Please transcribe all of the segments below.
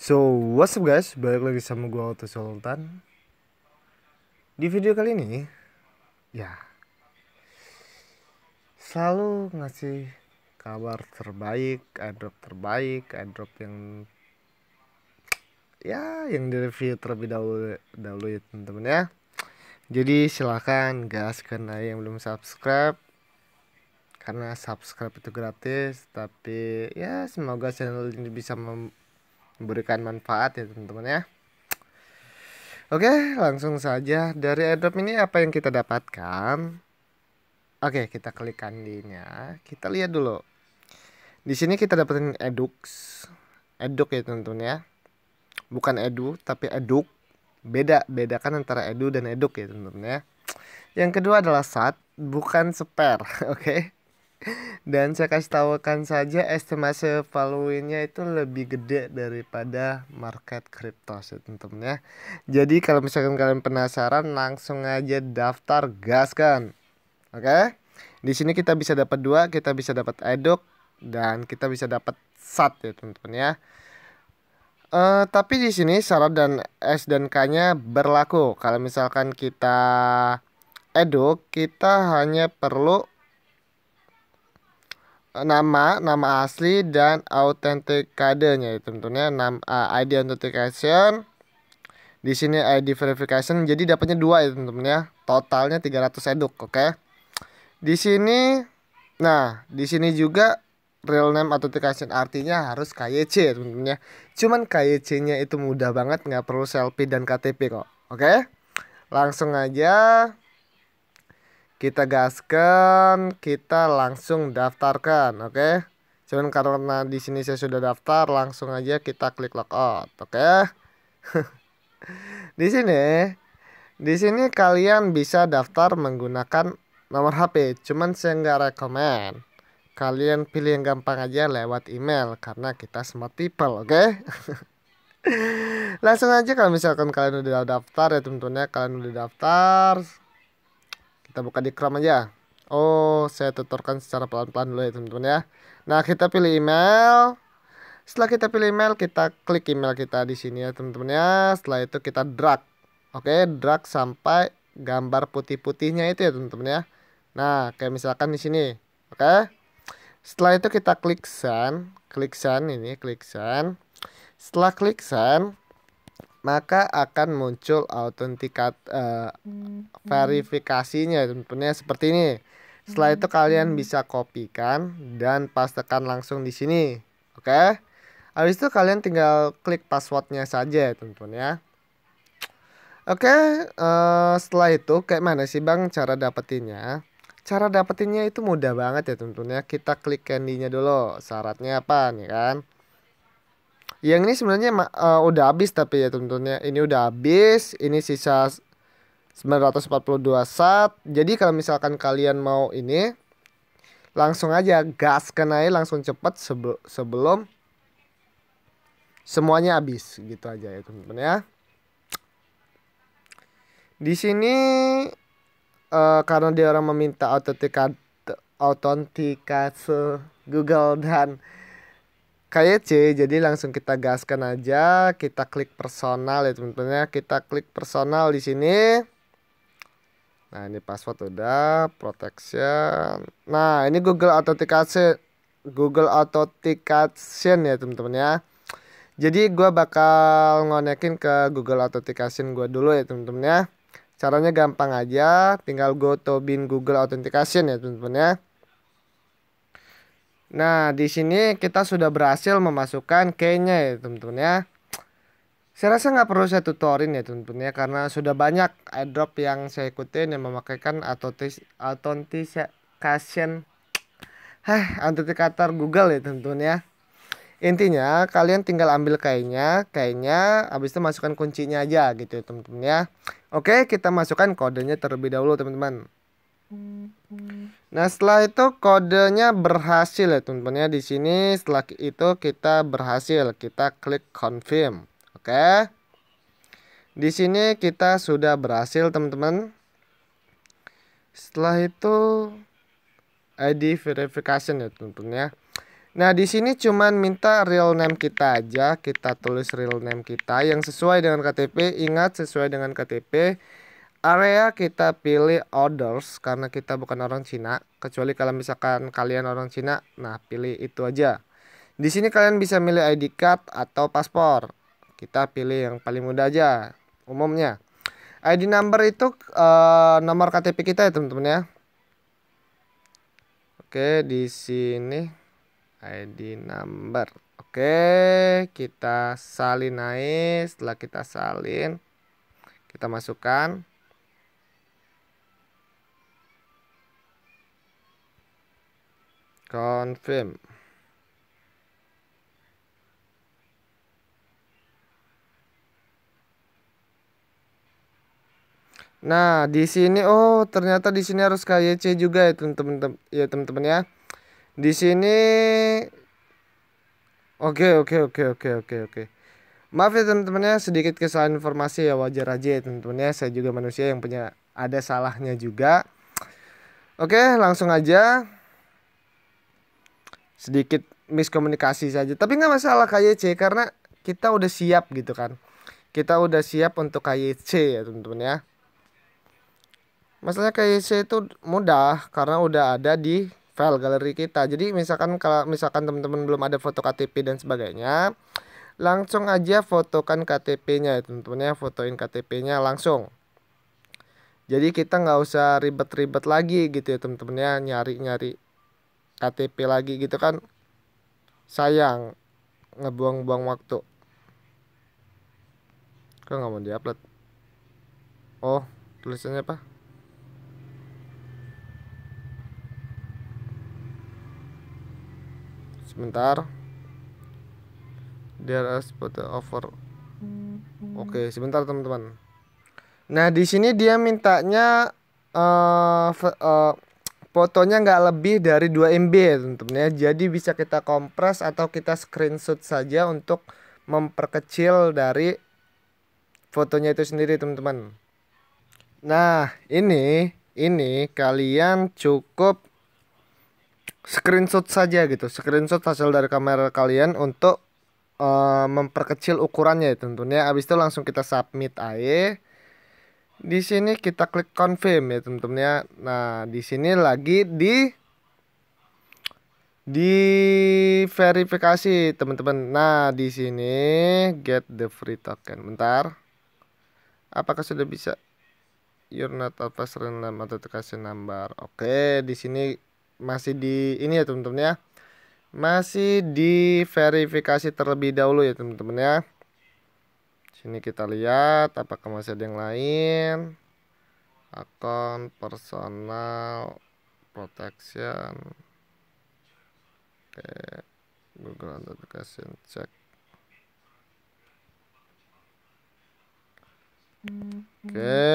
So, what's up guys? Balik lagi sama gue Otto Sultan Di video kali ini Ya Selalu ngasih kabar terbaik, airdrop terbaik, airdrop yang Ya, yang di review terlebih dahulu, dahulu ya teman-teman ya Jadi silahkan gas karena yang belum subscribe karena subscribe itu gratis tapi ya semoga channel ini bisa mem memberikan manfaat ya teman-teman ya Oke, langsung saja dari airdrop ini apa yang kita dapatkan? Oke, kita klik kandinya. Kita lihat dulu. Di sini kita dapetin edux. Eduk ya teman-teman ya. Bukan edu, tapi eduk. Beda, bedakan antara edu dan eduk ya teman-teman ya. Yang kedua adalah sat, bukan spare, oke. Okay? dan saya kasih tahukan saja estimasi valuenya itu lebih gede daripada market crypto sih teman ya jadi kalau misalkan kalian penasaran langsung aja daftar gas kan oke di sini kita bisa dapat dua kita bisa dapat eduk dan kita bisa dapat sat ya teman-teman ya Uh, tapi di sini syarat dan S dan K-nya berlaku. Kalau misalkan kita eduk, kita hanya perlu nama nama asli dan authentic code tentunya nama uh, eh, ID authentication di sini ID verification jadi dapatnya dua ya teman-teman ya totalnya 300 eduk oke okay? di sini nah di sini juga real name authentication artinya harus KYC ya teman-teman ya cuman KYC-nya itu mudah banget nggak perlu selfie dan KTP kok oke okay? langsung aja kita gaskan kita langsung daftarkan oke okay? cuman karena di sini saya sudah daftar langsung aja kita klik logout oke okay? di sini di sini kalian bisa daftar menggunakan nomor HP cuman saya nggak rekomen kalian pilih yang gampang aja lewat email karena kita smart people oke okay? langsung aja kalau misalkan kalian udah daftar ya tentunya kalian udah daftar kita buka di Chrome aja oh saya tutorkan secara pelan-pelan dulu ya teman-teman ya nah kita pilih email setelah kita pilih email kita klik email kita di sini ya teman-teman ya setelah itu kita drag oke drag sampai gambar putih-putihnya itu ya teman-teman ya nah kayak misalkan di sini oke setelah itu kita klik send klik send ini klik send setelah klik send maka akan muncul autentikat uh, verifikasinya tentunya seperti ini. Setelah hmm, itu kalian hmm. bisa kopikan dan pastekan langsung di sini. Oke. Okay? Habis itu kalian tinggal klik passwordnya saja tentunya. Ya. Oke, okay, uh, eh, setelah itu kayak mana sih Bang cara dapetinnya? Cara dapetinnya itu mudah banget ya tentunya. Kita klik candy-nya dulu. Syaratnya apa nih kan? yang ini sebenarnya uh, udah habis tapi ya tentunya ini udah habis ini sisa 942 sat jadi kalau misalkan kalian mau ini langsung aja gas kenai langsung cepat sebelum semuanya habis gitu aja ya teman-teman ya di sini uh, karena dia orang meminta autentikat autentikasi Google dan kayak ya, C jadi langsung kita gaskan aja kita klik personal ya teman-teman ya kita klik personal di sini nah ini password udah protection nah ini Google Authentication Google Authentication ya teman-teman ya jadi gue bakal ngonekin ke Google Authentication gue dulu ya teman-teman ya caranya gampang aja tinggal go to bin Google Authentication ya teman-teman ya Nah, di sini kita sudah berhasil memasukkan key-nya ya, teman-teman ya. Saya rasa nggak perlu saya tutorin ya, teman-teman ya, karena sudah banyak airdrop yang saya ikutin yang memakaikan authentication Hah, autentikator Google ya, teman-teman ya. Intinya kalian tinggal ambil kayaknya, kayaknya habis itu masukkan kuncinya aja gitu ya, teman-teman ya. Oke, kita masukkan kodenya terlebih dahulu, teman-teman. Hmm, hmm. Nah, setelah itu kodenya berhasil ya, teman-teman ya. Di sini setelah itu kita berhasil, kita klik confirm. Oke. Di sini kita sudah berhasil, teman-teman. Setelah itu ID verification ya, teman-teman ya. Nah, di sini cuman minta real name kita aja. Kita tulis real name kita yang sesuai dengan KTP. Ingat sesuai dengan KTP area kita pilih orders karena kita bukan orang Cina kecuali kalau misalkan kalian orang Cina nah pilih itu aja di sini kalian bisa milih ID card atau paspor kita pilih yang paling mudah aja umumnya ID number itu uh, nomor KTP kita ya teman-teman ya oke di sini ID number oke kita salin aja. setelah kita salin kita masukkan confirm Nah, di sini oh ternyata di sini harus KYC juga ya teman-teman ya teman-teman ya. Di sini Oke, oke, oke, oke, oke, oke. Maaf ya teman-teman ya, sedikit kesalahan informasi ya wajar aja ya teman-teman ya. Saya juga manusia yang punya ada salahnya juga. Oke, langsung aja sedikit miskomunikasi saja tapi nggak masalah KYC karena kita udah siap gitu kan kita udah siap untuk KYC ya teman-teman ya masalahnya KYC itu mudah karena udah ada di file galeri kita jadi misalkan kalau misalkan teman-teman belum ada foto KTP dan sebagainya langsung aja fotokan KTP-nya ya teman-teman ya fotoin KTP-nya langsung jadi kita nggak usah ribet-ribet lagi gitu ya teman-teman ya nyari-nyari KTP lagi gitu kan sayang ngebuang-buang waktu kok nggak mau diupload oh tulisannya apa sebentar there is photo over oke okay, sebentar teman-teman nah di sini dia mintanya uh, uh, fotonya nggak lebih dari 2 MB ya teman-teman ya jadi bisa kita kompres atau kita screenshot saja untuk memperkecil dari fotonya itu sendiri teman-teman nah ini ini kalian cukup screenshot saja gitu screenshot hasil dari kamera kalian untuk uh, memperkecil ukurannya ya tentunya habis itu langsung kita submit aja di sini kita klik confirm ya teman-teman ya nah di sini lagi di di verifikasi teman-teman nah di sini get the free token bentar apakah sudah bisa you're not a passenger name authentication number oke di sini masih di ini ya teman-teman ya masih di verifikasi terlebih dahulu ya teman-teman ya Sini kita lihat apakah masih ada yang lain. Akun personal protection. Oke, Google notification check. Oke.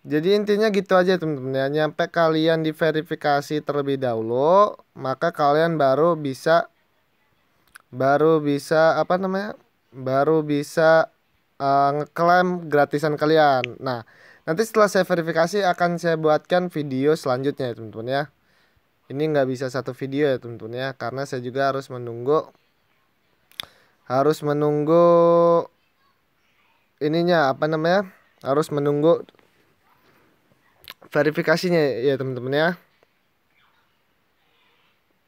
Jadi intinya gitu aja teman-teman ya. Nyampe kalian diverifikasi terlebih dahulu, maka kalian baru bisa baru bisa apa namanya? Baru bisa uh, ngeklaim gratisan kalian. Nah, nanti setelah saya verifikasi akan saya buatkan video selanjutnya ya teman-teman ya. Ini nggak bisa satu video ya teman-teman ya, karena saya juga harus menunggu harus menunggu ininya apa namanya? Harus menunggu verifikasinya ya teman-teman ya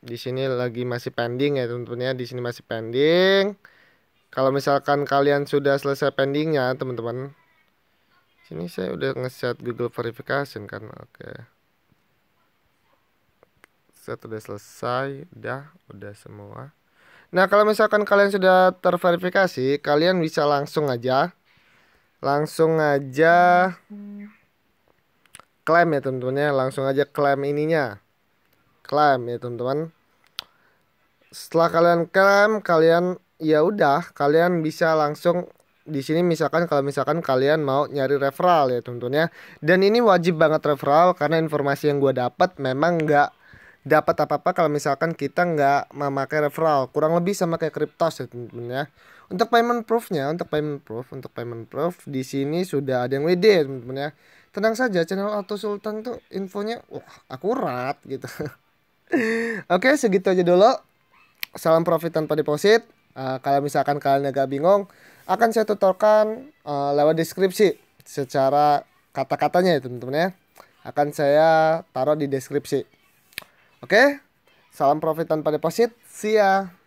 di sini lagi masih pending ya teman-teman ya di sini masih pending kalau misalkan kalian sudah selesai pendingnya teman-teman sini saya udah ngeset Google Verification kan oke okay. set udah selesai udah udah semua nah kalau misalkan kalian sudah terverifikasi kalian bisa langsung aja langsung aja klaim ya teman-teman ya langsung aja klaim ininya klaim ya teman-teman setelah kalian klaim kalian ya udah kalian bisa langsung di sini misalkan kalau misalkan kalian mau nyari referral ya teman-teman ya dan ini wajib banget referral karena informasi yang gue dapat memang nggak dapat apa-apa kalau misalkan kita nggak memakai referral kurang lebih sama kayak kripto ya teman-teman ya untuk payment proofnya untuk payment proof untuk payment proof di sini sudah ada yang WD ya teman-teman ya tenang saja channel Auto Sultan tuh infonya wah akurat gitu oke segitu aja dulu salam profit tanpa deposit uh, kalau misalkan kalian agak bingung akan saya tutorkan uh, eh, lewat deskripsi secara kata-katanya ya teman-teman ya akan saya taruh di deskripsi oke salam profit tanpa deposit see ya